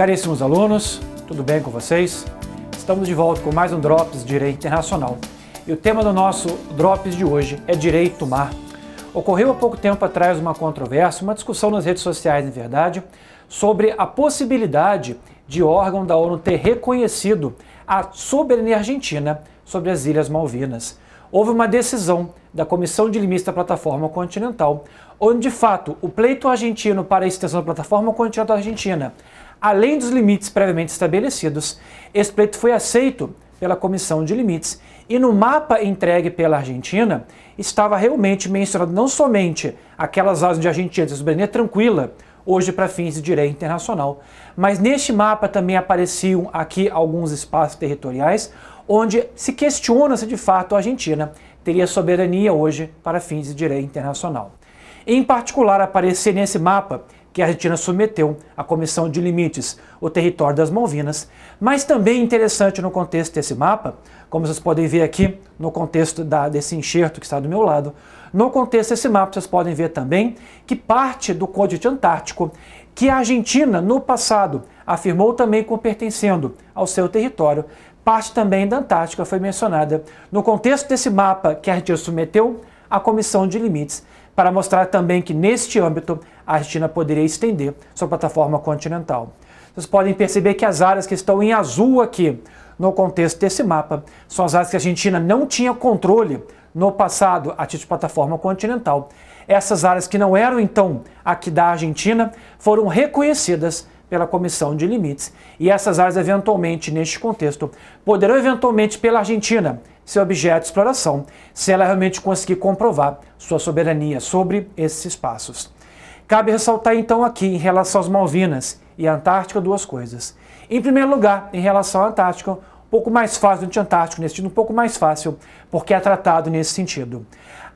Caríssimos alunos, tudo bem com vocês? Estamos de volta com mais um Drops Direito Internacional. E o tema do nosso Drops de hoje é Direito Mar. Ocorreu há pouco tempo atrás uma controvérsia, uma discussão nas redes sociais, na verdade, sobre a possibilidade de órgão da ONU ter reconhecido a soberania argentina sobre as Ilhas Malvinas. Houve uma decisão da Comissão de Limites da Plataforma Continental, onde de fato o pleito argentino para a extensão da Plataforma Continental Argentina além dos limites previamente estabelecidos. Esse pleito foi aceito pela Comissão de Limites e no mapa entregue pela Argentina estava realmente mencionado não somente aquelas áreas de Argentina de soberania tranquila, hoje para fins de direito internacional, mas neste mapa também apareciam aqui alguns espaços territoriais onde se questiona se de fato a Argentina teria soberania hoje para fins de direito internacional. Em particular, aparecer nesse mapa que a Argentina submeteu à Comissão de Limites, o território das Malvinas. Mas também interessante no contexto desse mapa, como vocês podem ver aqui no contexto da, desse enxerto que está do meu lado, no contexto desse mapa vocês podem ver também que parte do Código Antártico, que a Argentina no passado afirmou também como pertencendo ao seu território, parte também da Antártica foi mencionada no contexto desse mapa que a Argentina submeteu à Comissão de Limites, para mostrar também que neste âmbito a Argentina poderia estender sua plataforma continental. Vocês podem perceber que as áreas que estão em azul aqui no contexto desse mapa são as áreas que a Argentina não tinha controle no passado a título de plataforma continental. Essas áreas que não eram então aqui da Argentina foram reconhecidas pela Comissão de Limites e essas áreas eventualmente neste contexto poderão eventualmente pela Argentina ser objeto de exploração se ela realmente conseguir comprovar sua soberania sobre esses espaços. Cabe ressaltar então aqui, em relação às Malvinas e à Antártica, duas coisas. Em primeiro lugar, em relação à Antártica, um pouco mais fácil, anti-antártico nesse sentido, um pouco mais fácil, porque é tratado nesse sentido.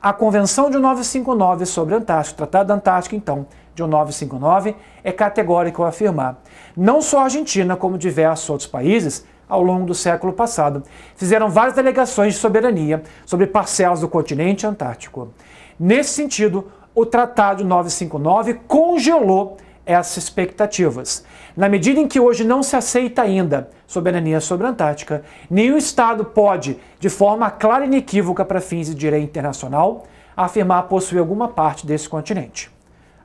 A Convenção de 1959 sobre a Antártica, o Tratado da Antártica, então, de 1959, é categórico ao afirmar. Não só a Argentina, como diversos outros países, ao longo do século passado, fizeram várias delegações de soberania sobre parcelas do continente antártico. Nesse sentido, o Tratado 959 congelou essas expectativas. Na medida em que hoje não se aceita ainda soberania sobre a Antártica, nenhum Estado pode, de forma clara e inequívoca para fins de direito internacional, afirmar possuir alguma parte desse continente.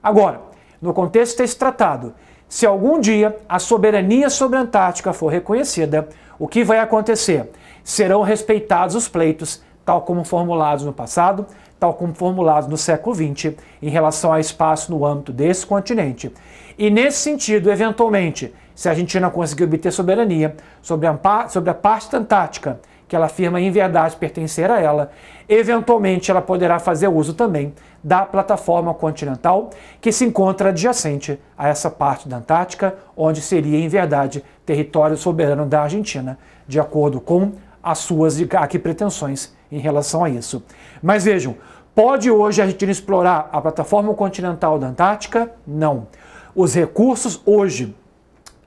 Agora, no contexto desse tratado, se algum dia a soberania sobre a Antártica for reconhecida, o que vai acontecer? Serão respeitados os pleitos tal como formulados no passado, tal como formulados no século XX, em relação a espaço no âmbito desse continente. E nesse sentido, eventualmente, se a Argentina conseguir obter soberania sobre a, sobre a parte da Antártica, que ela afirma em verdade pertencer a ela, eventualmente ela poderá fazer uso também da plataforma continental que se encontra adjacente a essa parte da Antártica, onde seria em verdade território soberano da Argentina, de acordo com as suas aqui pretensões em relação a isso. Mas vejam, pode hoje a Argentina explorar a plataforma continental da Antártica? Não. Os recursos hoje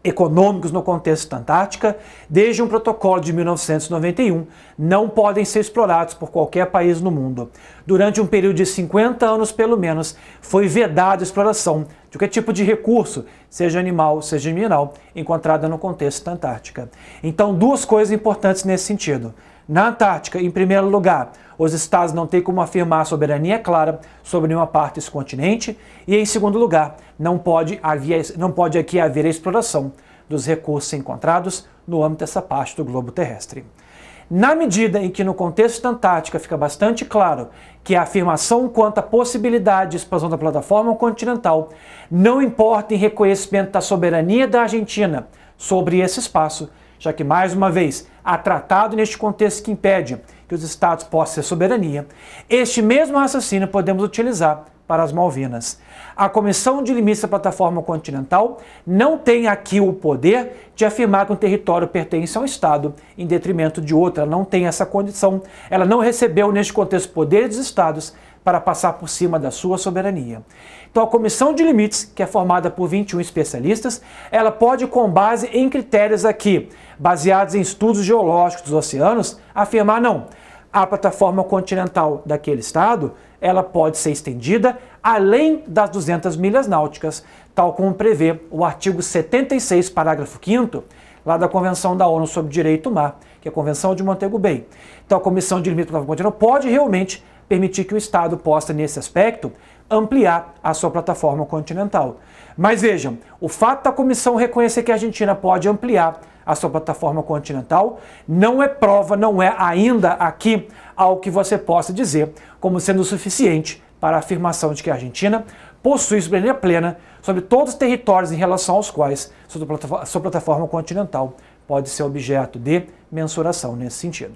econômicos no contexto da Antártica, desde um protocolo de 1991, não podem ser explorados por qualquer país no mundo. Durante um período de 50 anos, pelo menos, foi vedada a exploração de qualquer tipo de recurso, seja animal, seja mineral, encontrada no contexto da Antártica. Então, duas coisas importantes nesse sentido. Na Antártica, em primeiro lugar, os Estados não têm como afirmar a soberania clara sobre nenhuma parte desse continente, e em segundo lugar, não pode, haver, não pode aqui haver a exploração dos recursos encontrados no âmbito dessa parte do globo terrestre. Na medida em que no contexto da Antártica fica bastante claro que a afirmação quanto à possibilidade de expansão da plataforma continental não importa em reconhecimento da soberania da Argentina sobre esse espaço, já que, mais uma vez, há tratado neste contexto que impede que os Estados possam ter soberania, este mesmo raciocínio podemos utilizar para as Malvinas. A Comissão de Limites da Plataforma Continental não tem aqui o poder de afirmar que um território pertence a um Estado em detrimento de outro. Ela não tem essa condição. Ela não recebeu, neste contexto, poderes dos Estados para passar por cima da sua soberania. Então, a comissão de limites, que é formada por 21 especialistas, ela pode, com base em critérios aqui, baseados em estudos geológicos dos oceanos, afirmar não. A plataforma continental daquele estado, ela pode ser estendida além das 200 milhas náuticas, tal como prevê o artigo 76, parágrafo 5 lá da Convenção da ONU sobre Direito Mar, que é a Convenção de Montego Bay. Então, a Comissão de Limites do Continental pode realmente permitir que o Estado possa, nesse aspecto, ampliar a sua plataforma continental. Mas vejam, o fato da comissão reconhecer que a Argentina pode ampliar a sua plataforma continental não é prova, não é ainda aqui algo que você possa dizer como sendo suficiente para a afirmação de que a Argentina possui soberania plena sobre todos os territórios em relação aos quais sua plataforma continental pode ser objeto de mensuração nesse sentido.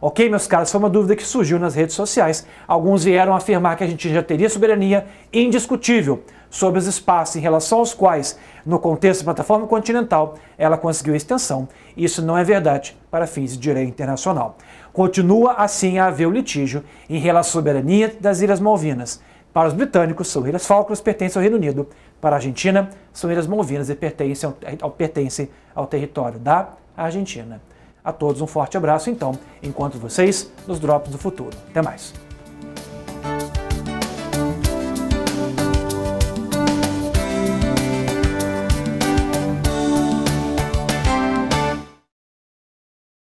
Ok, meus caros, foi uma dúvida que surgiu nas redes sociais. Alguns vieram afirmar que a gente já teria soberania indiscutível sobre os espaços em relação aos quais, no contexto da plataforma continental, ela conseguiu extensão. Isso não é verdade para fins de direito internacional. Continua assim a haver o litígio em relação à soberania das Ilhas Malvinas. Para os britânicos, são Ilhas Falklands, pertencem ao Reino Unido. Para a Argentina, são Ilhas Malvinas e pertencem ao, pertencem ao território da Argentina. A todos um forte abraço, então, enquanto vocês nos Drops do Futuro. Até mais!